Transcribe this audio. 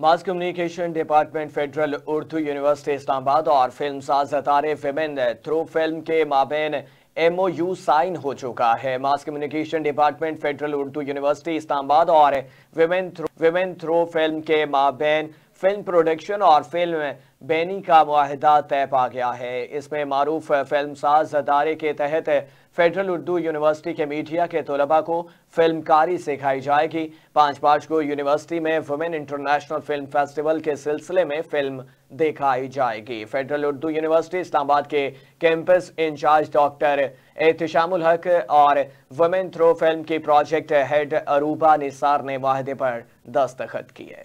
मास communication department federal Urdu university Islamabad और film साज तारिफ विमेन थ्रू फिल्म के माबेन एमओयू साइन हो चुका है mass communication department federal Urdu university Islamabad और women through women through film के माबेन फिल्म प्रोडक्शन और फिल्म बैनी का माहदा तय पा गया है इसमें मरूफ फिल्म साज अदारे के तहत फेडरल उर्दू यूनिवर्सिटी के मीडिया के तलबा को फिल्मकारी सिखाई जाएगी पाँच मार्च को यूनिवर्सिटी में वुमेन इंटरनेशनल फिल्म फेस्टिवल के सिलसिले में फिल्म दिखाई जाएगी फेडरल उर्दू यूनिवर्सिटी इस्लामाबाद के campus in charge doctor Ehtishamul Haq और वुमेन थ्रो फिल्म की प्रोजेक्ट हेड अरूबा निसार ने माहदे पर दस्तखत किए